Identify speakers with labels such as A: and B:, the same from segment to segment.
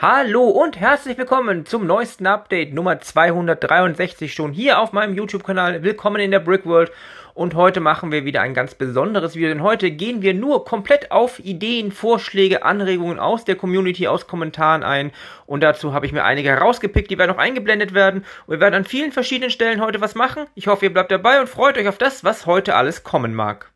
A: Hallo und herzlich willkommen zum neuesten Update Nummer 263 schon hier auf meinem YouTube-Kanal. Willkommen in der Brick World und heute machen wir wieder ein ganz besonderes Video, denn heute gehen wir nur komplett auf Ideen, Vorschläge, Anregungen aus der Community, aus Kommentaren ein und dazu habe ich mir einige herausgepickt, die werden auch eingeblendet werden und wir werden an vielen verschiedenen Stellen heute was machen. Ich hoffe, ihr bleibt dabei und freut euch auf das, was heute alles kommen mag.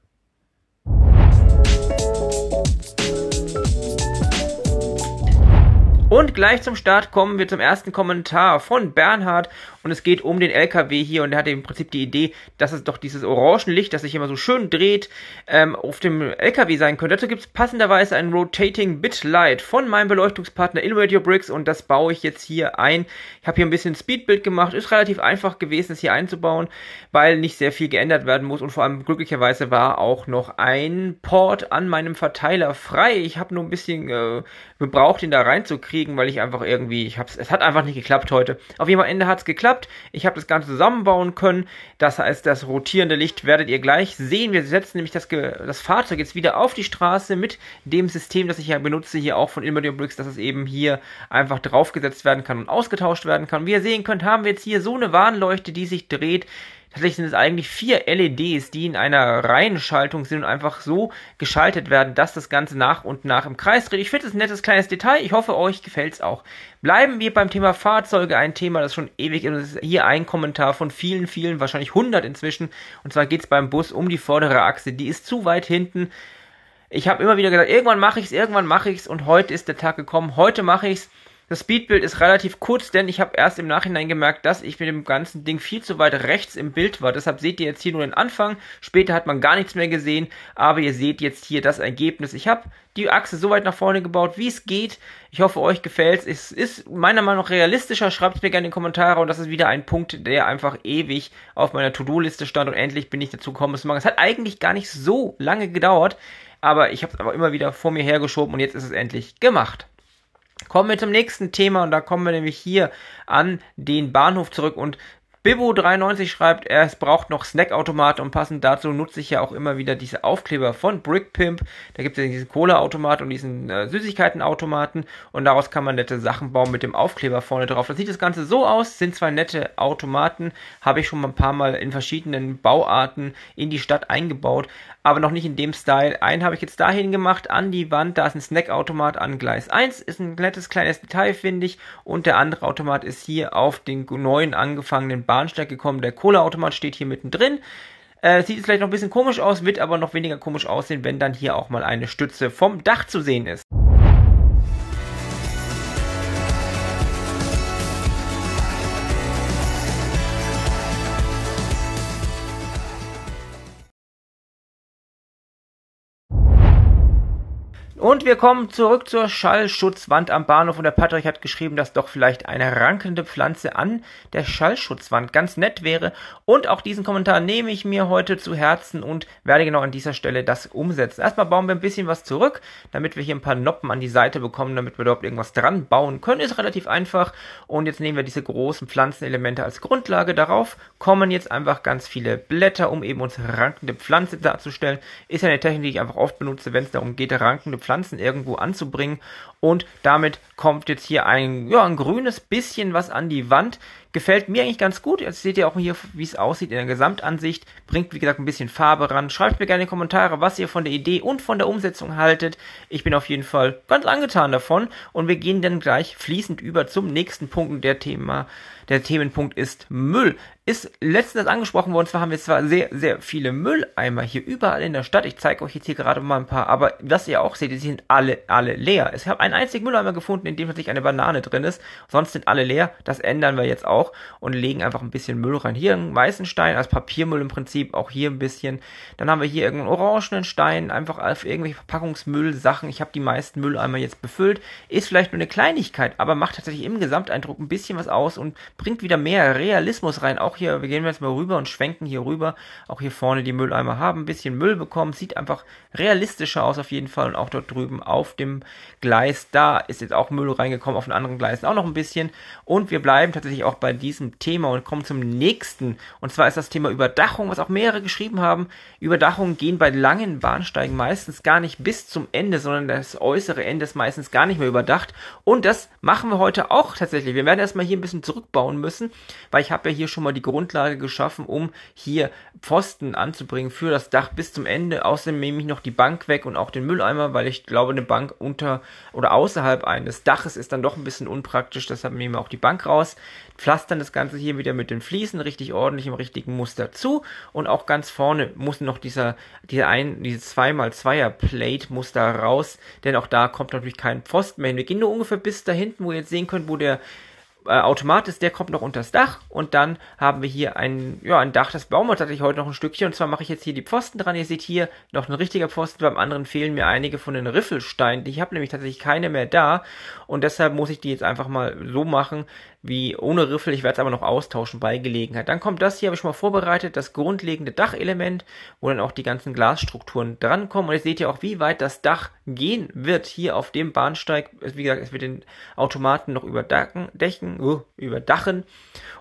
A: Und gleich zum Start kommen wir zum ersten Kommentar von Bernhard und es geht um den LKW hier und er hatte im Prinzip die Idee, dass es doch dieses Orangenlicht, das sich immer so schön dreht, ähm, auf dem LKW sein könnte. Dazu gibt es passenderweise ein Rotating Bit Light von meinem Beleuchtungspartner in Radio Bricks und das baue ich jetzt hier ein. Ich habe hier ein bisschen Speedbild gemacht, ist relativ einfach gewesen, es hier einzubauen, weil nicht sehr viel geändert werden muss und vor allem glücklicherweise war auch noch ein Port an meinem Verteiler frei. Ich habe nur ein bisschen äh, gebraucht, ihn da reinzukriegen kriegen, weil ich einfach irgendwie, ich hab's, es hat einfach nicht geklappt heute. Auf jeden Fall Ende es geklappt. Ich habe das Ganze zusammenbauen können. Das heißt, das rotierende Licht werdet ihr gleich sehen. Wir setzen nämlich das, das Fahrzeug jetzt wieder auf die Straße mit dem System, das ich ja benutze hier auch von Ilmadium Bricks, dass es eben hier einfach draufgesetzt werden kann und ausgetauscht werden kann. Wie ihr sehen könnt, haben wir jetzt hier so eine Warnleuchte, die sich dreht. Tatsächlich sind es eigentlich vier LEDs, die in einer Reihenschaltung sind und einfach so geschaltet werden, dass das Ganze nach und nach im Kreis dreht. Ich finde es ein nettes kleines Detail. Ich hoffe, euch gefällt es auch. Bleiben wir beim Thema Fahrzeuge, ein Thema, das schon ewig ist. Hier ein Kommentar von vielen, vielen, wahrscheinlich 100 inzwischen. Und zwar geht es beim Bus um die vordere Achse. Die ist zu weit hinten. Ich habe immer wieder gesagt, irgendwann mache ich es, irgendwann mache ich es. und heute ist der Tag gekommen. Heute mache ich es. Das Speedbild ist relativ kurz, denn ich habe erst im Nachhinein gemerkt, dass ich mit dem ganzen Ding viel zu weit rechts im Bild war. Deshalb seht ihr jetzt hier nur den Anfang. Später hat man gar nichts mehr gesehen, aber ihr seht jetzt hier das Ergebnis. Ich habe die Achse so weit nach vorne gebaut, wie es geht. Ich hoffe, euch gefällt es. Es ist meiner Meinung nach realistischer. Schreibt es mir gerne in die Kommentare. Und das ist wieder ein Punkt, der einfach ewig auf meiner To-Do-Liste stand. Und endlich bin ich dazu gekommen, es zu machen. Es hat eigentlich gar nicht so lange gedauert. Aber ich habe es aber immer wieder vor mir hergeschoben. Und jetzt ist es endlich gemacht. Kommen wir zum nächsten Thema und da kommen wir nämlich hier an den Bahnhof zurück und Bibo93 schreibt, er braucht noch Snackautomat und passend dazu nutze ich ja auch immer wieder diese Aufkleber von Brickpimp. Da gibt es ja diesen Cola-Automat und diesen äh, Süßigkeiten-Automaten und daraus kann man nette Sachen bauen mit dem Aufkleber vorne drauf. Das sieht das Ganze so aus, sind zwei nette Automaten, habe ich schon mal ein paar Mal in verschiedenen Bauarten in die Stadt eingebaut, aber noch nicht in dem Style. Einen habe ich jetzt dahin gemacht, an die Wand, da ist ein Snackautomat an Gleis 1, ist ein nettes kleines Detail, finde ich, und der andere Automat ist hier auf den neuen angefangenen Bahnsteig gekommen. Der Kohleautomat steht hier mittendrin. Äh, sieht jetzt vielleicht noch ein bisschen komisch aus, wird aber noch weniger komisch aussehen, wenn dann hier auch mal eine Stütze vom Dach zu sehen ist. Und wir kommen zurück zur Schallschutzwand am Bahnhof und der Patrick hat geschrieben, dass doch vielleicht eine rankende Pflanze an der Schallschutzwand ganz nett wäre. Und auch diesen Kommentar nehme ich mir heute zu Herzen und werde genau an dieser Stelle das umsetzen. Erstmal bauen wir ein bisschen was zurück, damit wir hier ein paar Noppen an die Seite bekommen, damit wir dort irgendwas dran bauen können. Ist relativ einfach. Und jetzt nehmen wir diese großen Pflanzenelemente als Grundlage. Darauf kommen jetzt einfach ganz viele Blätter, um eben uns rankende Pflanze darzustellen. Ist ja eine Technik, die ich einfach oft benutze, wenn es darum geht, rankende Pflanzen Pflanzen irgendwo anzubringen. Und damit kommt jetzt hier ein, ja, ein grünes bisschen was an die Wand. Gefällt mir eigentlich ganz gut. Jetzt seht ihr auch hier, wie es aussieht in der Gesamtansicht. Bringt, wie gesagt, ein bisschen Farbe ran. Schreibt mir gerne in die Kommentare, was ihr von der Idee und von der Umsetzung haltet. Ich bin auf jeden Fall ganz angetan davon. Und wir gehen dann gleich fließend über zum nächsten Punkt. der Thema, der Themenpunkt ist Müll ist letztens angesprochen worden. Zwar haben wir zwar sehr, sehr viele Mülleimer hier überall in der Stadt. Ich zeige euch jetzt hier gerade mal ein paar, aber was ihr auch seht, die sind alle, alle leer. Ich habe einen einzigen Mülleimer gefunden, in dem tatsächlich eine Banane drin ist. Sonst sind alle leer. Das ändern wir jetzt auch auch und legen einfach ein bisschen Müll rein. Hier einen weißen Stein, als Papiermüll im Prinzip, auch hier ein bisschen. Dann haben wir hier irgendeinen orangenen Stein, einfach auf irgendwelche Verpackungsmüllsachen. Ich habe die meisten Mülleimer jetzt befüllt. Ist vielleicht nur eine Kleinigkeit, aber macht tatsächlich im Gesamteindruck ein bisschen was aus und bringt wieder mehr Realismus rein. Auch hier, wir gehen jetzt mal rüber und schwenken hier rüber. Auch hier vorne die Mülleimer haben ein bisschen Müll bekommen. Sieht einfach realistischer aus auf jeden Fall. Und auch dort drüben auf dem Gleis, da ist jetzt auch Müll reingekommen, auf den anderen Gleisen auch noch ein bisschen. Und wir bleiben tatsächlich auch bei bei diesem Thema und kommen zum nächsten. Und zwar ist das Thema Überdachung, was auch mehrere geschrieben haben. Überdachungen gehen bei langen Bahnsteigen meistens gar nicht bis zum Ende, sondern das äußere Ende ist meistens gar nicht mehr überdacht. Und das machen wir heute auch tatsächlich. Wir werden erstmal hier ein bisschen zurückbauen müssen, weil ich habe ja hier schon mal die Grundlage geschaffen, um hier Pfosten anzubringen für das Dach bis zum Ende. Außerdem nehme ich noch die Bank weg und auch den Mülleimer, weil ich glaube, eine Bank unter oder außerhalb eines Daches ist dann doch ein bisschen unpraktisch. Deshalb nehmen wir auch die Bank raus pflastern das Ganze hier wieder mit den Fliesen richtig ordentlich im richtigen Muster zu und auch ganz vorne muss noch dieser, dieser ein, diese 2 x 2 Plate Muster raus, denn auch da kommt natürlich kein Pfosten mehr hin. Wir gehen Nur ungefähr bis da hinten, wo ihr jetzt sehen könnt, wo der äh, Automat ist, der kommt noch unter das Dach und dann haben wir hier ein, ja, ein Dach, das bauen wir tatsächlich heute noch ein Stückchen und zwar mache ich jetzt hier die Pfosten dran. Ihr seht hier noch ein richtiger Pfosten, beim anderen fehlen mir einige von den Riffelsteinen. Ich habe nämlich tatsächlich keine mehr da und deshalb muss ich die jetzt einfach mal so machen, wie ohne Riffel. Ich werde es aber noch austauschen bei Gelegenheit. Dann kommt das hier, habe ich schon mal vorbereitet, das grundlegende Dachelement, wo dann auch die ganzen Glasstrukturen drankommen. Und ihr seht ja auch, wie weit das Dach gehen wird hier auf dem Bahnsteig. Wie gesagt, es wird den Automaten noch überdecken überdenken, uh, überdachen.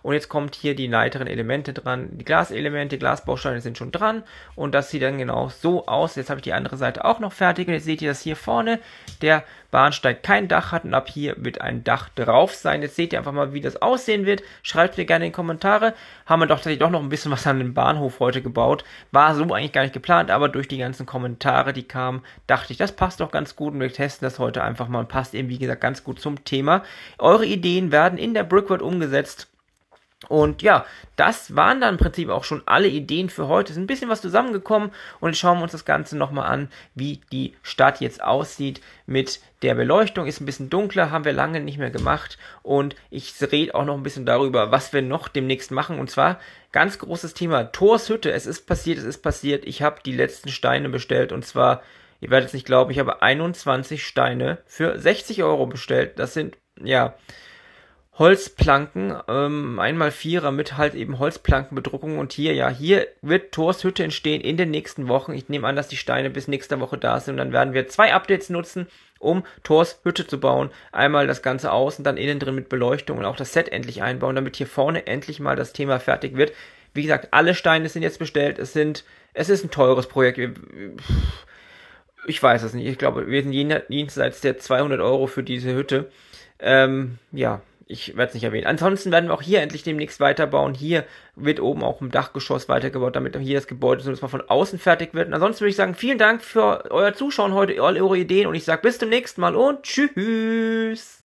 A: Und jetzt kommt hier die leiteren Elemente dran. Die Glaselemente, Glasbausteine sind schon dran. Und das sieht dann genau so aus. Jetzt habe ich die andere Seite auch noch fertig. Und jetzt seht ihr, dass hier vorne der Bahnsteig kein Dach hat. Und ab hier wird ein Dach drauf sein. Jetzt seht ihr einfach mal, wie das aussehen wird. Schreibt mir gerne in die Kommentare. Haben wir doch tatsächlich doch noch ein bisschen was an dem Bahnhof heute gebaut. War so eigentlich gar nicht geplant. Aber durch die ganzen Kommentare, die kamen, dachte ich, das passt doch ganz gut. Und wir testen das heute einfach mal. Und passt eben, wie gesagt, ganz gut zum Thema. Eure Ideen werden in der Brickwood umgesetzt. Und ja, das waren dann im Prinzip auch schon alle Ideen für heute. Ist ein bisschen was zusammengekommen und jetzt schauen wir uns das Ganze nochmal an, wie die Stadt jetzt aussieht mit der Beleuchtung. Ist ein bisschen dunkler, haben wir lange nicht mehr gemacht und ich rede auch noch ein bisschen darüber, was wir noch demnächst machen. Und zwar ganz großes Thema Torshütte. Es ist passiert, es ist passiert. Ich habe die letzten Steine bestellt und zwar, ihr werdet es nicht glauben, ich habe 21 Steine für 60 Euro bestellt. Das sind, ja, Holzplanken, ähm, einmal Vierer mit halt eben Holzplankenbedruckung und hier, ja, hier wird Thors Hütte entstehen in den nächsten Wochen. Ich nehme an, dass die Steine bis nächste Woche da sind und dann werden wir zwei Updates nutzen, um Thors Hütte zu bauen. Einmal das Ganze außen, dann innen drin mit Beleuchtung und auch das Set endlich einbauen, damit hier vorne endlich mal das Thema fertig wird. Wie gesagt, alle Steine sind jetzt bestellt. Es sind, es ist ein teures Projekt. Ich weiß es nicht. Ich glaube, wir sind jenseits der 200 Euro für diese Hütte. Ähm, ja, ich werde es nicht erwähnen. Ansonsten werden wir auch hier endlich demnächst weiterbauen. Hier wird oben auch im Dachgeschoss weitergebaut, damit hier das Gebäude zumindest mal von außen fertig wird. Und ansonsten würde ich sagen, vielen Dank für euer Zuschauen heute, all eure Ideen und ich sage bis zum nächsten Mal und tschüss.